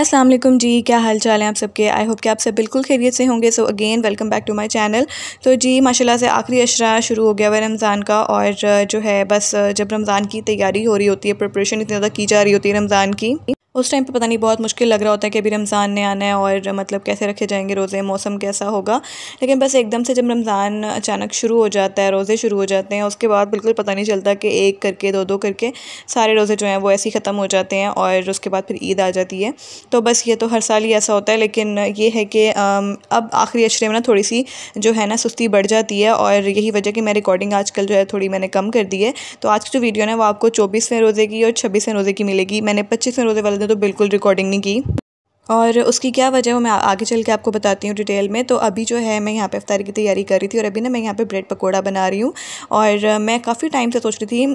अस्सलाम वालेकुम जी क्या हाल चाल है आप सबके आई होप कि आप सब बिल्कुल खैरियत से होंगे so again welcome back to my channel तो जी माशाल्लाह से आखिरी अशरा शुरू हो गया हुआ रमज़ान का और जो है बस जब रमज़ान की तैयारी हो रही होती है प्रिपरेशन इतनी ज़्यादा की जा रही होती है रमज़ान की उस टाइम पे पता नहीं बहुत मुश्किल लग रहा होता है कि अभी रमज़ान ने आना है और मतलब कैसे रखे जाएंगे रोज़े मौसम कैसा होगा लेकिन बस एकदम से जब रमज़ान अचानक शुरू हो जाता है रोज़े शुरू हो जाते हैं उसके बाद बिल्कुल पता नहीं चलता कि एक करके दो दो करके सारे रोज़े जो हैं वो ऐसे ही ख़त्म हो जाते हैं और उसके बाद फिर ईद आ जाती है तो बस ये तो हर साल ही ऐसा होता है लेकिन ये है कि अब आखिरी अशरे में ना थोड़ी सी जो है ना सुस्ती बढ़ जाती है और यही वजह कि मैं रिकॉर्डिंग आजकल जो है थोड़ी मैंने कम कर दी है तो आज की जो वीडियो है वो आपको चौबीसवें रोज़े की और छब्बीसवें रोज़े की मिलेगी मैंने पच्चीसवें रोज़े वाले दे तो बिल्कुल रिकॉर्डिंग नहीं की और उसकी क्या वजह है वो मैं आगे चल के आपको बताती हूँ डिटेल में तो अभी जो है मैं यहाँ पे अफ्तारी की तैयारी कर रही थी और अभी ना मैं यहाँ पे ब्रेड पकौड़ा बना रही हूँ और मैं काफ़ी टाइम से सोच रही थी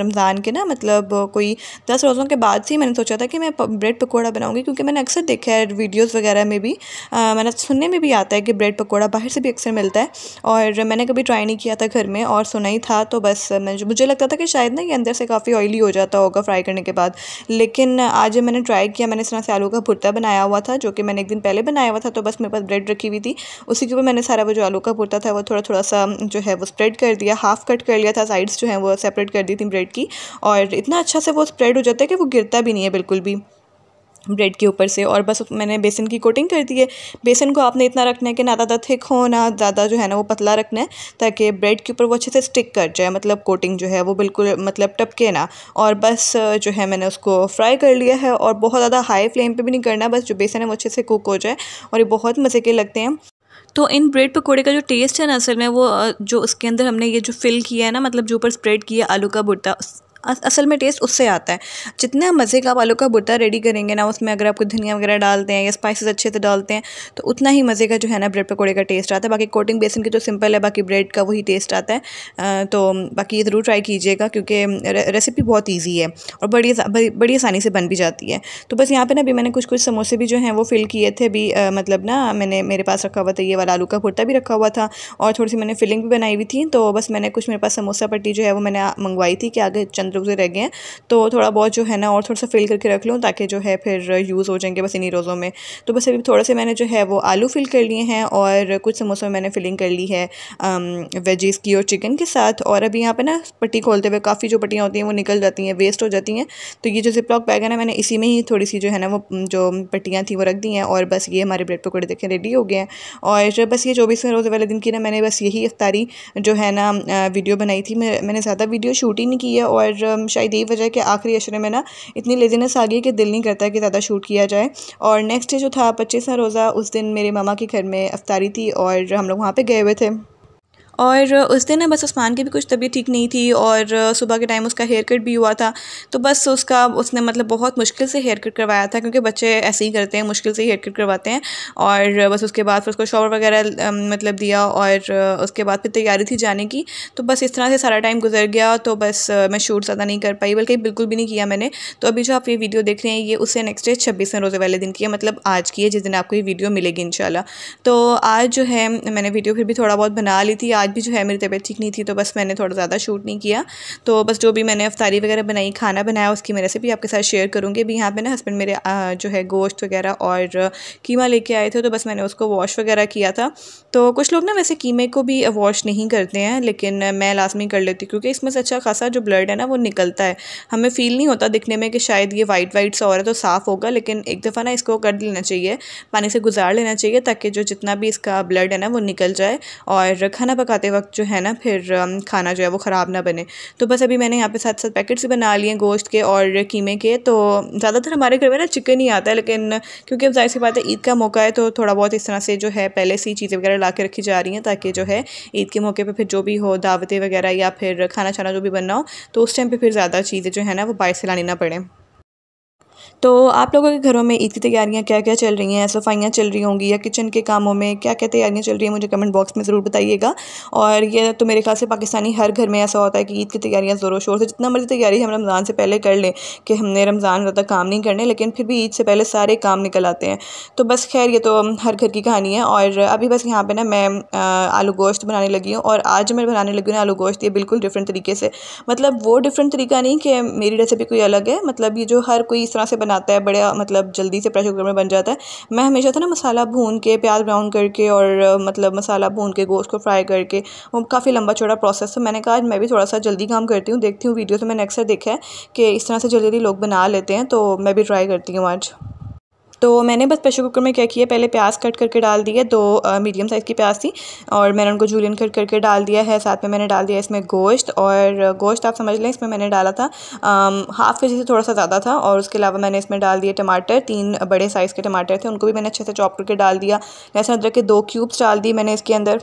रमज़ान के ना मतलब कोई दस रोज़ों के बाद से ही मैंने सोचा था कि मैं ब्रेड पकौड़ा बनाऊँगी क्योंकि मैंने अक्सर देखा है वीडियोज़ वगैरह में भी मैंने सुनने में भी आता है कि ब्रेड पकौड़ा बाहर से भी अक्सर मिलता है और मैंने कभी ट्राई नहीं किया था घर में और सुना ही था तो बस मैं मुझे लगता था कि शायद ना ये अंदर से काफ़ी ऑयली हो जाता होगा फ्राई करने के बाद लेकिन आज मैंने ट्राई किया मैंने इस तरह से आलू का भुर्ता बना बनाया हुआ था जो कि मैंने एक दिन पहले बनाया हुआ था तो बस मेरे पास ब्रेड रखी हुई थी उसी के ऊपर मैंने सारा वो जो आलू का भुरता था वो थोड़ा थोड़ा सा जो है वो स्प्रेड कर दिया हाफ कट कर लिया था साइड्स जो है वो सेपरेट कर दी थी ब्रेड की और इतना अच्छा से वो स्प्रेड हो जाता है कि वो गिरता भी नहीं है बिल्कुल भी ब्रेड के ऊपर से और बस मैंने बेसन की कोटिंग कर दी है बेसन को आपने इतना रखना है कि ना ज़्यादा थिक हो ना ज़्यादा जो है ना वो पतला रखना है ताकि ब्रेड के ऊपर वो अच्छे से स्टिक कर जाए मतलब कोटिंग जो है वो बिल्कुल मतलब टपके ना और बस जो है मैंने उसको फ्राई कर लिया है और बहुत ज़्यादा हाई फ्लेम पर भी नहीं करना बस जो बेसन है वो अच्छे से कुक हो जाए और ये बहुत मज़े के लगते हैं तो इन ब्रेड पकौड़े का जो टेस्ट है ना असल में वो जो उसके अंदर हमने ये जो फिल किया है ना मतलब जो ऊपर स्प्रेड किया आलू का भुट्टा असल में टेस्ट उससे आता है जितना मज़े का आप आलू का भुट्टा रेडी करेंगे ना उसमें अगर आपको धनिया वगैरह डालते हैं या स्पाइसेस अच्छे से डालते हैं तो उतना ही मज़े का जो है ना ब्रेड पकौड़े का टेस्ट आता है बाकी कोटिंग बेसन की तो सिंपल है बाकी ब्रेड का वही टेस्ट आता है तो बाकी ये ज़रूर ट्राई कीजिएगा क्योंकि रेसिपी बहुत ईजी है और बड़ी बड़ी आसानी से बन भी जाती है तो बस यहाँ पर ना अभी मैंने कुछ कुछ समोसे भी जो हैं वो फिल किए थे अभी मतलब ना मैंने मेरे पास रखा हुआ था ये वाला आलू का भुट्टा भी रखा हुआ था और थोड़ी सी मैंने फिलिंग भी बनाई हुई थी तो बस मैंने कुछ मेरे पास समोसा पट्टी जो है वो मैंने मंगवाई थी कि आगे चंद रोज़े रह गए हैं तो थोड़ा बहुत जो है ना और थोड़ा सा फिल करके रख लूँ ताकि जो है फिर यूज़ हो जाएंगे बस इन्हीं रोज़ों में तो बस अभी थोड़े से मैंने जो है वो आलू फिल कर लिए हैं और कुछ समोसों में मैंने फिलिंग कर ली है वेजेज़ की और चिकन के साथ और अभी यहाँ पर ना पट्टी खोलते हुए काफ़ी जो पट्टियाँ होती हैं वो निकल जाती हैं वेस्ट हो जाती हैं तो ये जो जिपलॉक बैग है ना मैंने इसी में ही थोड़ी सी जो है ना वो जो पट्टियाँ थी वो रख दी हैं और बस ये हमारे ब्रेड पकौड़े देखें रेडी हो गए हैं और बस ये चौबीसवें रोज़े वाले दिन की ना मैंने बस यही अफ्तारी जो है ना वीडियो बनाई थी मैंने ज़्यादा वीडियो शूट ही नहीं की है और शायद यही वजह है कि आखिरी अशरे में ना इतनी लेजीनेस आ गई कि दिल नहीं करता कि ज़्यादा शूट किया जाए और नेक्स्ट डे जो था पच्चीसवा रोज़ा उस दिन मेरे मामा के घर में अफ्तारी थी और हम लोग वहाँ पर गए हुए थे और उस दिन ना बस उस्मान की भी कुछ तबीयत ठीक नहीं थी और सुबह के टाइम उसका हेयर कट भी हुआ था तो बस उसका उसने मतलब बहुत मुश्किल से हेयर कट करवाया था क्योंकि बच्चे ऐसे ही करते हैं मुश्किल से हेयर कट करवाते हैं और बस उसके बाद फिर उसको शॉवर वगैरह मतलब दिया और उसके बाद फिर तैयारी थी जाने की तो बस इस तरह से सारा टाइम गुजर गया तो बस मैं शूट ज़्यादा नहीं कर पाई बल्कि बिल्कुल भी नहीं किया मैंने तो अभी जो आप ये वीडियो देख रहे हैं ये उससे नेक्स्ट डे छब्बीस रोज़े वाले दिन की है मतलब आज की है जिस दिन आपको ये वीडियो मिलेगी इन तो आज जो है मैंने वीडियो फिर भी थोड़ा बहुत बना ली थी आज आज भी जो है मेरी तबीयत ठीक नहीं थी तो बस मैंने थोड़ा ज़्यादा शूट नहीं किया तो बस जो भी मैंने अफ्तारी वगैरह बनाई खाना बनाया उसकी मेरे से भी आपके साथ शेयर करूँगी भी यहाँ पर ना हस्बैंड मेरे जो है गोश्त वगैरह और कीमा लेके आए थे तो बस मैंने उसको वॉश वगैरह किया था तो कुछ लोग ना वैसे कीमे को भी वॉश नहीं करते हैं लेकिन मैं लाजमी कर लेती क्योंकि इसमें से अच्छा खासा जो ब्लड है ना वो निकलता है हमें फील नहीं होता दिखने में कि शायद ये वाइट वाइट सा हो रहा है तो साफ़ होगा लेकिन एक दफ़ा ना इसको कर लेना चाहिए पानी से गुजार लेना चाहिए ताकि जो जितना भी इसका ब्लड है ना वो निकल जाए और खाना पका खाते वक्त जो है ना फिर खाना जो है वो ख़राब ना बने तो बस अभी मैंने यहाँ पे सात सात पैकेट्स बना लिए गोश्त के और कीमे के तो ज़्यादातर हमारे घर में ना चिकन ही आता है लेकिन क्योंकि अब जाहिर सी बात है ईद का मौका है तो थोड़ा बहुत इस तरह से जो है पहले से ही चीज़ें वगैरह ला रखी जा रही हैं ताकि जो है ईद के मौके पर फिर जो भी हो दावतें वगैरह या फिर खाना छाना जो भी बनना हो तो उस टाइम पर फिर ज़्यादा चीज़ें जो है ना वो बाइक से लानी ना पड़े तो आप लोगों के घरों में ईद की तैयारियाँ क्या क्या चल रही हैं सफाइयाँ चल रही होंगी या किचन के कामों में क्या क्या तैयारियाँ चल रही हैं मुझे कमेंट बॉक्स में ज़रूर बताइएगा और ये तो मेरे ख्याल से पाकिस्तानी हर घर में ऐसा होता है कि ईद की तैयारियाँ ज़ोरों शोर से जितना मर्जी तैयारी हम रमज़ान से पहले कर लें कि हमने रमज़ान ज़्यादा काम नहीं करने लेकिन फिर भी ईद से पहले सारे काम निकल आते हैं तो बस खैर ये तो हर घर की कहानी है और अभी बस यहाँ पर ना मैं आलू गोश्त बनाने लगी हूँ और आज मैं बनाने लगी हूँ आलू गोश्त ये बिल्कुल डिफरेंट तरीके से मतलब वो डिफरेंट तरीका नहीं कि मेरी रेसिपी कोई अलग है मतलब ये जो हर कोई इस तरह से बना आता है बड़ा मतलब जल्दी से प्रेशर कुकर में बन जाता है मैं हमेशा था ना मसाला भून के प्याज ब्राउन करके और मतलब मसाला भून के गोश्त को फ्राई करके वो काफ़ी लंबा छोटा प्रोसेस तो मैंने कहा आज मैं भी थोड़ा सा जल्दी काम करती हूँ देखती हूँ वीडियो तो मैंने अक्सर देखा है कि इस तरह से जल्दी जल्दी लोग बना लेते हैं तो मैं भी ट्राई करती हूँ आज तो मैंने बस प्रेशर कुकर में क्या किया पहले प्याज कट करके डाल दी है दो मीडियम साइज़ की प्याज थी और मैंने उनको जूलियन कट करके डाल दिया है साथ में मैंने डाल दिया इसमें गोश्त और गोश्त आप समझ लें इसमें मैंने डाला था हाफ़ के जी से थोड़ा सा ज़्यादा था और उसके अलावा मैंने इसमें डाल दिए टमाटर तीन बड़े साइज़ के टमाटर थे उनको भी मैंने अच्छे से चॉप करके डाल दिया लहसुन अदरक के दो क्यूब्स डाल दिए मैंने इसके अंदर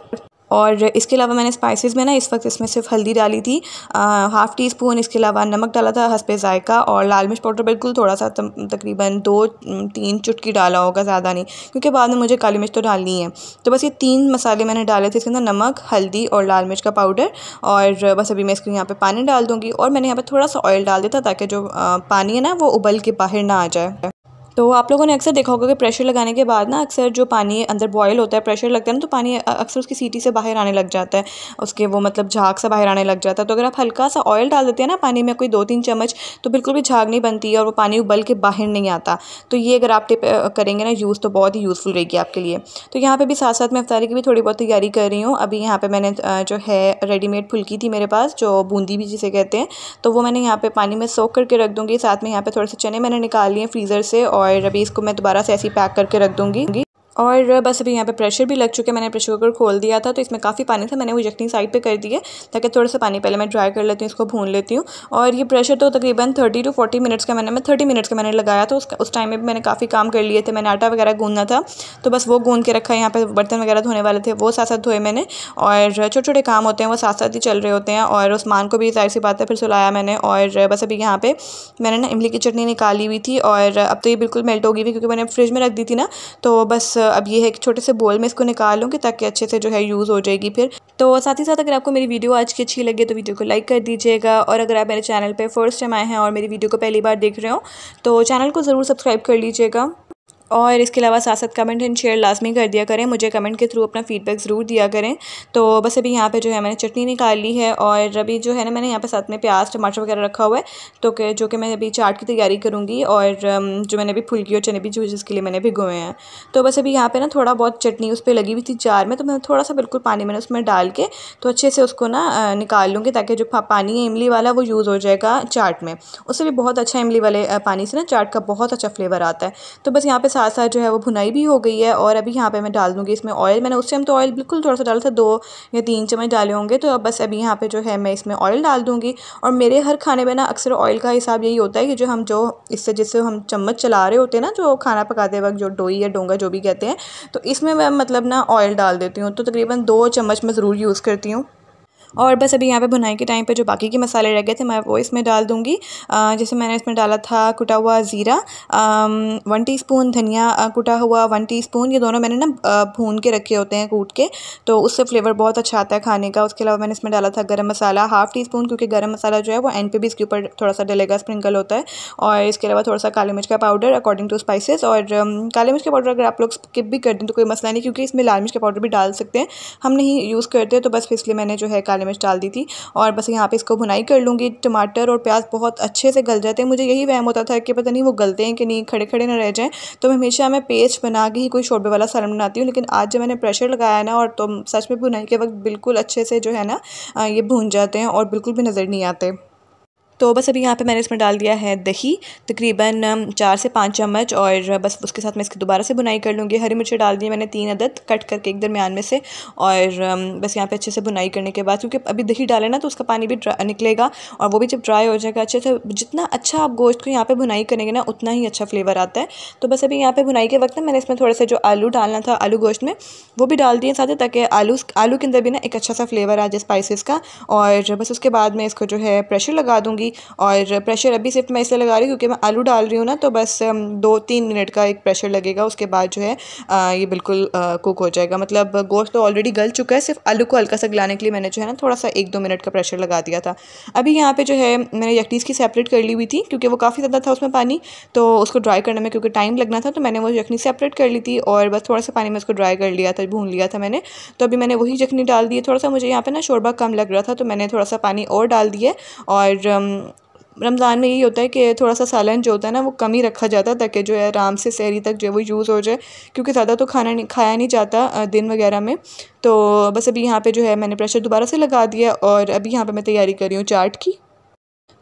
और इसके अलावा मैंने स्पाइसेस में ना इस वक्त इसमें सिर्फ हल्दी डाली थी हाफ़ टी स्पून इसके अलावा नमक डाला था हंसपे ज़ायका और लाल मिर्च पाउडर बिल्कुल थोड़ा सा तकरीबन दो तीन चुटकी डाला होगा ज़्यादा नहीं क्योंकि बाद में मुझे काली मिर्च तो डालनी है तो बस ये तीन मसाले मैंने डाले थे इसके अंदर नमक हल्दी और लाल मिर्च का पाउडर और बस अभी मैं इसको यहाँ पर पानी डाल दूँगी और मैंने यहाँ पर थोड़ा सा ऑयल डाल था ताकि जो पानी है ना वो उबल के बाहर ना आ जाए तो आप लोगों ने अक्सर देखा होगा कि प्रेशर लगाने के बाद ना अक्सर जो पानी अंदर बॉयल होता है प्रेशर लगता है ना तो पानी अक्सर उसकी सीटी से बाहर आने लग जाता है उसके वो मतलब झाग से बाहर आने लग जाता है तो अगर आप हल्का सा ऑयल डाल देते हैं ना पानी में कोई दो तीन चम्मच तो बिल्कुल भी झाग नहीं बनती और वो पानी उबल के बाहर नहीं आता तो ये अगर आप टिप करेंगे ना यूज़ तो बहुत ही यूज़फुल रहेगी आपके लिए तो यहाँ पर भी साथ साथ मैं अफ्तारी की भी थोड़ी बहुत तैयारी कर रही हूँ अभी यहाँ पर मैंने जो है रेडीमेड फुल्की थी मेरे पास जो बूंदी भी जिसे कहते हैं तो वो मैंने यहाँ पर पानी में सोख करके रख दूँगी साथ में यहाँ पर थोड़े से चने मैंने निकाल लिए फ्रीज़र से और और अभी इसको मैं दोबारा से ऐसे ही पैक करके रख दूँगी और बस अभी यहाँ पे प्रेशर भी लग चुके मैंने प्रेशर कुकर खोल दिया था तो इसमें काफ़ी पानी था मैंने वो यखनी साइड पे कर दी है ताकि थोड़ा सा पानी पहले मैं ड्राई कर लेती हूँ इसको भून लेती हूँ और ये प्रेशर तो तकरीबन थर्टी टू फोर्टी मिनट्स का मैंने मैं थर्टी मिनट्स का मैंने लगाया तो उसका उस टाइम में भी मैंने काफ़ी काम कर लिए थे मैंने आटा वगैरह गूंदना था तो बस वो गूंद के रखा है यहाँ पर बर्तन वगैरह धोने वाले थे वो साथ साथ धोए मैंने और छोटे छोटे काम होते हैं वो साथ साथ ही चल रहे होते हैं और उसमान को भी जाहिर सी बात है फिर सुलाया मैंने और बस अभी यहाँ पर मैंने ना इमली की चटनी निकाली हुई थी और अब तो ये बिल्कुल मेल्ट होगी हुई क्योंकि मैंने फ्रिज में रख दी थी ना तो बस अब ये है कि छोटे से बोल में इसको निकालूँगी ताकि अच्छे से जो है यूज़ हो जाएगी फिर तो साथ ही साथ अगर आपको मेरी वीडियो आज की अच्छी लगे तो वीडियो को लाइक कर दीजिएगा और अगर आप मेरे चैनल पर फर्स्ट टाइम आए हैं और मेरी वीडियो को पहली बार देख रहे हो तो चैनल को ज़रूर सब्सक्राइब कर लीजिएगा और इसके अलावा साथ साथ कमेंट एंड शेयर लाजमी कर दिया करें मुझे कमेंट के थ्रू अपना फीडबैक ज़रूर दिया करें तो बस अभी यहाँ पे जो है मैंने चटनी निकाल ली है और अभी जो है ना मैंने यहाँ पे साथ में प्याज टमाटर वगैरह रखा हुआ है तो के जो कि मैं अभी चाट की तैयारी करूँगी और जो मैंने अभी फुल्की और चने भी जो जिसके लिए मैंने भिगोए हैं तो बस अभी यहाँ पर ना थोड़ा बहुत चटनी उस पर लगी हुई थी चार में तो मैं थोड़ा सा बिल्कुल पानी मैंने उसमें डाल के तो अच्छे से उसको ना निकाल लूँगी ताकि जो पानी है इमली वाला वो यूज़ हो जाएगा चाट में उससे भी बहुत अच्छा इमली वाले पानी से ना चाट का बहुत अच्छा फ्लेवर आता है तो बस यहाँ पर साथ साथ जो है वो भुनाई भी हो गई है और अभी यहाँ पे मैं डाल दूँगी इसमें ऑयल मैंने उस टाइम तो ऑयल बिल्कुल थोड़ा सा डाला था दो या तीन चम्मच डाले होंगे तो अब बस अभी यहाँ पे जो है मैं इसमें ऑयल डाल दूँगी और मेरे हर खाने में ना अक्सर ऑयल का हिसाब यही होता है कि जो हम जो इससे जिससे हम चम्मच चला रहे होते हैं ना जो खाना पकाते वक्त जो डोई या डोंगा जो भी कहते हैं तो इसमें मैं मतलब ना ऑयल डाल देती हूँ तो तकरीबन दो चम्मच मैं ज़रूर यूज़ करती हूँ और बस अभी यहाँ पे भुनाई के टाइम पे जो बाकी के मसाले रह गए थे मैं वो इसमें डाल दूँगी जैसे मैंने इसमें डाला था कुटा हुआ ज़ीरा वन टीस्पून धनिया कुटा हुआ वन टीस्पून ये दोनों मैंने ना भून के रखे होते हैं कूट के तो उससे फ्लेवर बहुत अच्छा आता है खाने का उसके अलावा मैंने इसमें डाला था गर्म मसाला हाफ़ टी स्पून क्योंकि गर्म मसाला जो है वो एंड पे भी इसके ऊपर थोड़ा सा डलेगा स्प्रिंकल होता है और इसके अलावा थोड़ा सा काली मिर्च का पाउडर अकॉर्डिंग टू स्पाइसेस और काली मिर्च का पाउडर अगर आप लोग स्किप भी कर दें तो कोई मसला नहीं क्योंकि इसमें लाल मिर्च का पाउडर भी डाल सकते हैं हम नहीं यूज़ करते तो बस इसलिए मैंने जो है काली काली मिर्च डाल दी थी और बस यहाँ पे इसको भुनाई कर लूँगी टमाटर और प्याज बहुत अच्छे से गल जाते हैं मुझे यही वहम होता था कि पता नहीं वो गलते हैं कि नहीं खड़े खड़े ना रह जाएँ तो मैं हमेशा मैं पेस्ट बना के ही कोई शोरबे वाला सालन बनाती हूँ लेकिन आज जब मैंने प्रेशर लगाया ना और तो सच में भुनाई के वक्त बिल्कुल अच्छे से जो है ना ये भून जाते हैं और बिल्कुल भी नज़र नहीं आते तो बस अभी यहाँ पे मैंने इसमें डाल दिया है दही तकरीबन चार से पाँच चम्मच और बस उसके साथ मैं इसकी दोबारा से बुनाई कर लूँगी हरी मिर्चें डाल दी मैंने तीन अदद कट करके एक दरमियान में से और बस यहाँ पे अच्छे से बुनाई करने के बाद क्योंकि अभी दही डाले ना तो उसका पानी भी निकलेगा और वो भी जब ड्राई हो जाएगा अच्छे से जितना अच्छा आप गोश्त को यहाँ पर बुनाई करेंगे ना उतना ही अच्छा फ्लेवर आता है तो बस अभी यहाँ पर बुनाई के वक्त ना मैंने इसमें थोड़ा सा जो आलू डालना था आलू गोश्त में वो भी डाल दिए साथ ताकि आलू आलू के अंदर भी ना एक अच्छा सा फ्लेवर आ जाए स्पाइसिस का और बस उसके बाद मैं इसको जो है प्रेशर लगा दूँगी और प्रेशर अभी सिर्फ मैं इसलिए लगा रही हूँ क्योंकि मैं आलू डाल रही हूँ ना तो बस दो तीन मिनट का एक प्रेशर लगेगा उसके बाद जो है ये बिल्कुल कुक हो जाएगा मतलब गोश्त तो ऑलरेडी गल चुका है सिर्फ आलू को हल्का सा गलाने के लिए मैंने जो है ना थोड़ा सा एक दो मिनट का प्रेशर लगा दिया था अभी यहाँ पर जो है मैंने यखनीस की सेपरेट कर ली हुई थी क्योंकि वो काफ़ी ज़्यादा था उसमें पानी तो उसको ड्राई करने में क्योंकि टाइम लगना था तो मैंने वो यखनी सेपरेट कर ली थी और बस थोड़ा सा पानी में उसको ड्राई कर लिया था भून लिया था मैंने तो अभी मैंने वही जखनी डाल दी थोड़ा सा मुझे यहाँ पे ना शोरबा कम लग रहा था तो मैंने थोड़ा सा पानी और डाल दिया और रमज़ान में यही होता है कि थोड़ा सा सालन जो होता है ना वो कम ही रखा जाता है ताकि जो है आराम से सहरी तक जो है वो यूज़ हो जाए क्योंकि ज़्यादा तो खाना नहीं खाया नहीं जाता दिन वगैरह में तो बस अभी यहाँ पे जो है मैंने प्रेशर दोबारा से लगा दिया और अभी यहाँ पे मैं तैयारी कर रही हूँ चाट की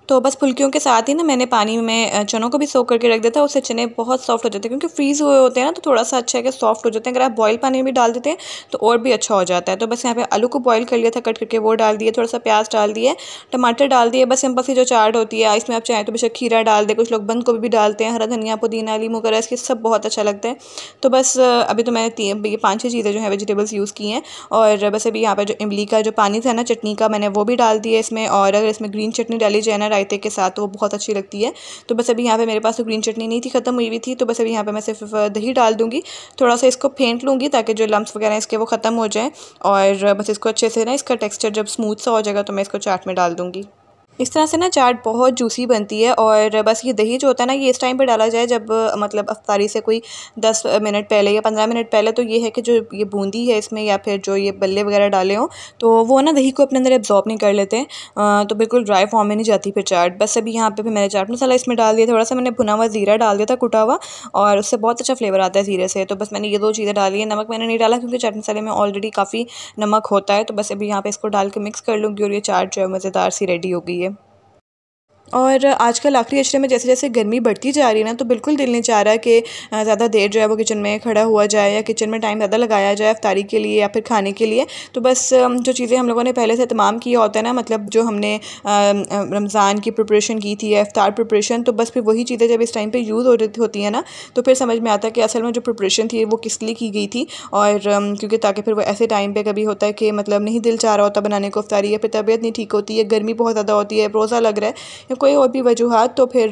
तो बस फुल्कियों के साथ ही ना मैंने पानी में चनों को भी सो करके रख दिया था उससे चने बहुत सॉफ्ट हो जाते हैं क्योंकि फ्रीज़ हुए होते हैं ना तो थोड़ा सा अच्छा है कि सॉफ्ट हो जाते हैं अगर आप बॉयल पानी में भी डाल देते हैं तो और भी अच्छा हो जाता है तो बस यहाँ पे आलू को बॉयल कर लिया था कट करके वो डाल दिए थोड़ा सा प्याज डाल दिए टमाटर डाल दिए बस सिंपल सी जो चाट होती है इसमें आप चाहें तो बेशक खीरा डाल दें कुछ लोग बंद को भी डालते हैं हरा धनिया पुदीना लीमू मुगर इसके ये सब बहुत अच्छा लगता है तो बस अभी तो मैंने ये पाँच छः चीज़ें जो हैं वेजिटेबल्स यूज़ की हैं और बस अभी यहाँ पर जो इमली का जो पानी था ना चटनी का मैंने वो भी डाल दिया इसमें और अगर इसमें ग्रीन चटनी डाली जाए ना रायते के साथ तो वो बहुत अच्छी लगती है तो बस अभी यहाँ पे मेरे पास तो ग्रीन चटनी नहीं थी ख़त्म हुई हुई थी तो बस अभी यहाँ पे मैं सिर्फ दही डाल दूँगी थोड़ा सा इसको फेंट लूँगी ताकि जो लम्ब वगैरह इसके वो ख़त्म हो जाएँ और बस इसको अच्छे से ना इसका टेक्स्चर जब स्मूथ सा हो जाएगा तो मैं इसको चाट में डाल दूँगी इस तरह से ना चाट बहुत जूसी बनती है और बस ये दही जो होता है ना ये इस टाइम पे डाला जाए जब मतलब अफ्तारी से कोई दस मिनट पहले या पंद्रह मिनट पहले तो ये है कि जो ये बूंदी है इसमें या फिर जो ये बल्ले वगैरह डाले हों तो वो ना दही को अपने अंदर एब्जॉर्ब नहीं कर लेते तो बिल्कुल ड्राई फॉर्म में नहीं जाती फिर चाट बस अभी यहाँ पर मैंने चाट मसाला इसमें डाल दिया थोड़ा सा मैंने भुना हुआ ज़ीरा डाल दिया था कुटा हुआ और उससे बहुत अच्छा फ्लेवर आता है ज़ीरे से तो बस मैंने ये दो चीज़ें डाली है नमक मैंने नहीं डाला क्योंकि चाट मसाले में ऑलरेडी काफ़ी नमक होता है तो बस अभी यहाँ पर इसको डाल के मिक्स कर लूँगी और ये चाट जो है मज़ेदार सी रेडी हो गई है और आजकल आखिरी अशरे में जैसे जैसे गर्मी बढ़ती जा रही है ना तो बिल्कुल दिल नहीं चाह रहा कि ज़्यादा देर जो है वो किचन में खड़ा हुआ जाए या किचन में टाइम ज़्यादा लगाया जाए अफ्तारी के लिए या फिर खाने के लिए तो बस जो चीज़ें हम लोगों ने पहले से तमाम किया होता है ना मतलब जो हमने रमज़ान की प्रिपरेशन की थी या अफ्तार प्रिपरेशन तो बस फिर वही चीज़ें जब इस टाइम पर यूज़ हो रही होती हैं ना तो फिर समझ में आता है कि असल में जो प्रिपरेशन थी वो किस लिए की गई थी और क्योंकि ताकि फिर वो ऐसे टाइम पर कभी होता है कि मतलब नहीं दिल चाह रहा होता बनाने को अफ्तारी या फिर तबीयत नहीं ठीक होती है गर्मी बहुत ज़्यादा होती है रोज़ा लग रहा है कोई और भी वजूहत तो फिर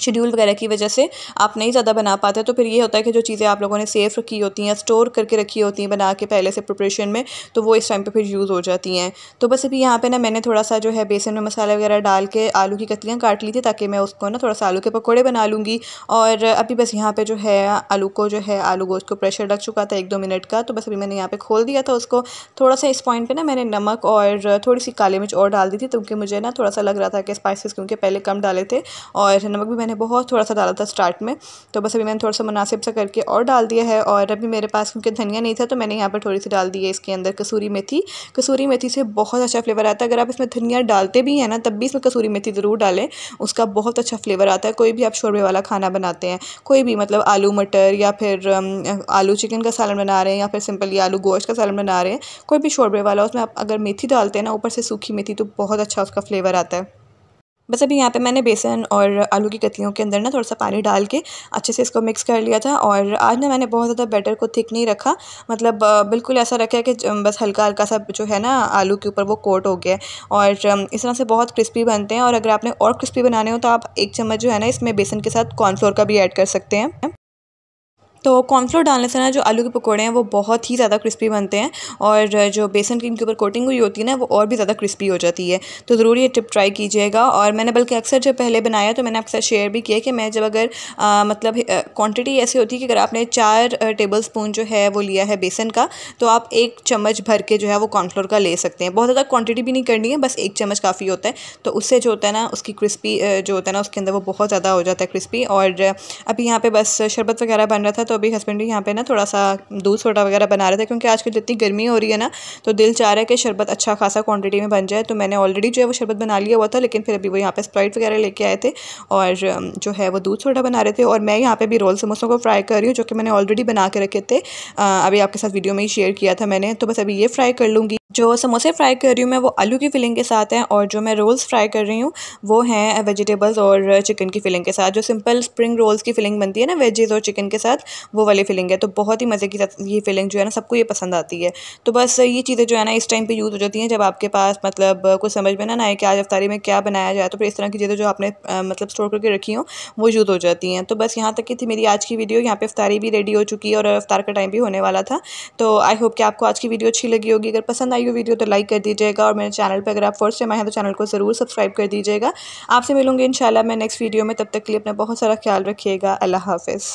शेड्यूल वगैरह की वजह से आप नहीं ज़्यादा बना पाते तो फिर ये होता है कि जो चीज़ें आप लोगों ने सेफ रखी होती हैं स्टोर करके रखी होती हैं बना के पहले से प्रिपरेशन में तो वो इस टाइम पे फिर यूज़ हो जाती हैं तो बस अभी यहाँ पे ना मैंने थोड़ा सा जो है बेसन में मसाला वगैरह डाल के आलू की कतलियाँ काट ली थी ताकि मैं उसको ना थोड़ा सा आलू के पकौड़े बना लूँगी और अभी बस यहाँ पर जो है आलू को जो है आलू गोश्त को प्रेशर रख चुका था एक दो मिनट का तो बस अभी मैंने यहाँ पर खोल दिया था उसको थोड़ा सा इस पॉइंट पर ना मैंने नमक और थोड़ी सी काली मिर्च और डाल दी थी तो क्योंकि मुझे ना थोड़ा सा लग रहा था कि स्पाइसिस क्योंकि पहले कम डाले थे और नमक भी मैंने बहुत थोड़ा सा डाला था स्टार्ट में तो बस अभी मैंने थोड़ा सा मुनासिब सा करके और डाल दिया है और अभी मेरे पास क्योंकि धनिया नहीं था तो मैंने यहाँ पर थोड़ी सी डाल दी है इसके अंदर कसूरी मेथी कसूरी मेथी से बहुत अच्छा फ्लेवर आता है अगर आप इसमें धनिया डालते भी हैं ना तब भी इसमें कसूरी मेथी ज़रूर डालें उसका बहुत अच्छा फ्लेवर आता है कोई भी आप शोरबे वाला खाना बनाते हैं कोई भी मतलब आलू मटर या फिर आलू चिकन का सालन बना रहे हैं या फिर सिंपली आलू गोश्त का सालन बना रहे हैं कोई भी शोरबे वाला उसमें आप अगर मेथी डालते हैं ना ऊपर से सूखी मेथी तो बहुत अच्छा उसका फ्लेवर आता है बस अभी यहाँ पे मैंने बेसन और आलू की कतलियों के अंदर ना थोड़ा सा पानी डाल के अच्छे से इसको मिक्स कर लिया था और आज ना मैंने बहुत ज़्यादा बैटर को थिक नहीं रखा मतलब बिल्कुल ऐसा रखा है कि बस हल्का हल्का सा जो है ना आलू के ऊपर वो कोट हो गया और इस तरह से बहुत क्रिस्पी बनते हैं और अगर आपने और क्रिस्पी बनाने हो तो आप एक चम्मच जो है ना इसमें बेसन के साथ कॉर्नफ्लोर का भी ऐड कर सकते हैं तो कॉर्नफ्लोर डालने से ना जो आलू के पकौड़े हैं वो बहुत ही ज़्यादा क्रिस्पी बनते हैं और जो बेसन की इनके ऊपर कोटिंग हुई होती है ना वो और भी ज़्यादा क्रिस्पी हो जाती है तो ज़रूर ये टिप ट्राई कीजिएगा और मैंने बल्कि अक्सर जब पहले बनाया तो मैंने आपके साथ शेयर भी किया कि मैं जब अगर आ, मतलब क्वान्टिटी ऐसी होती है कि अगर आपने चार टेबल स्पून जो है वो लिया है बेसन का तो आप एक चम्मच भर के जो है वो कॉर्नफ्लोर का ले सकते हैं बहुत ज़्यादा क्वान्टिटी भी नहीं करनी है बस एक चम्मच काफ़ी होता है तो उससे जो होता है ना उसकी क्रिस्पी जो होता है ना उसके अंदर वो बहुत ज़्यादा हो जाता है क्रिस्पी और अभी यहाँ पर बस शरबत वगैरह बन रहा था तो तो अभी हस्बैंड यहाँ पे ना थोड़ा सा दूध सोडा वगैरह बना रहे थे क्योंकि आजकल जितनी गर्मी हो रही है ना तो दिल चाह रहा है कि शरबत अच्छा खासा क्वांटिटी में बन जाए तो मैंने ऑलरेडी जो है वो शरबत बना लिया हुआ था लेकिन फिर अभी वो यहाँ पे स्प्राइट वगैरह लेके आए थे और जो है वो दूध सोडा बना रहे थे और मैं यहाँ पर भी रोल समोसों को फ्राई कर रही हूँ जो कि मैंने ऑलरेडी बना के रखे थे अभी आपके साथ वीडियो में ही शेयर किया था मैंने तो बस अभी ये फ्राई कर लूँगी जो समोसे फ्राई कर रही हूँ मैं वो आलू की फिलिंग के साथ हैं और जो मैं रोल्स फ्राई कर रही हूँ वो हैं वेजिटेबल्स और चिकन की फिलिंग के साथ जो सिंपल स्प्रिंग रोल्स की फिलिंग बनती है ना वेजेज़ और चिकन के साथ वो वाली फिलिंग है तो बहुत ही मज़े की ये फिलिंग जो है ना सबको ये पसंद आती है तो बस ये चीज़ें जो है ना इस टाइम पर यूज़ हो जाती हैं जब आपके पास मतलब कुछ समझ में ना आए कि आज अफ्तारी में क्या बनाया जाए तो फिर इस तरह की चीज़ें जो आपने मतलब स्टोर करके रखी हों वो यूज़ हो जाती हैं तो बस यहाँ तक की थी मेरी आज की वीडियो यहाँ पर अफ्तारी भी रेडी हो चुकी है और अफ्तार का टाइम भी होने वाला था तो आई होप कि आपको आज की वीडियो अच्छी लगी होगी अगर पसंद आई आई हुई वीडियो तो लाइक कर दीजिएगा और मेरे चैनल पर अगर आप फर्स्ट टाइम आए हैं तो चैनल को ज़रूर सब्सक्राइब कर दीजिएगा आपसे मिलूंगी इंशाल्लाह मैं नेक्स्ट वीडियो में तब तक के लिए अपना बहुत सारा ख्याल रखिएगा अल्लाह हाफिज़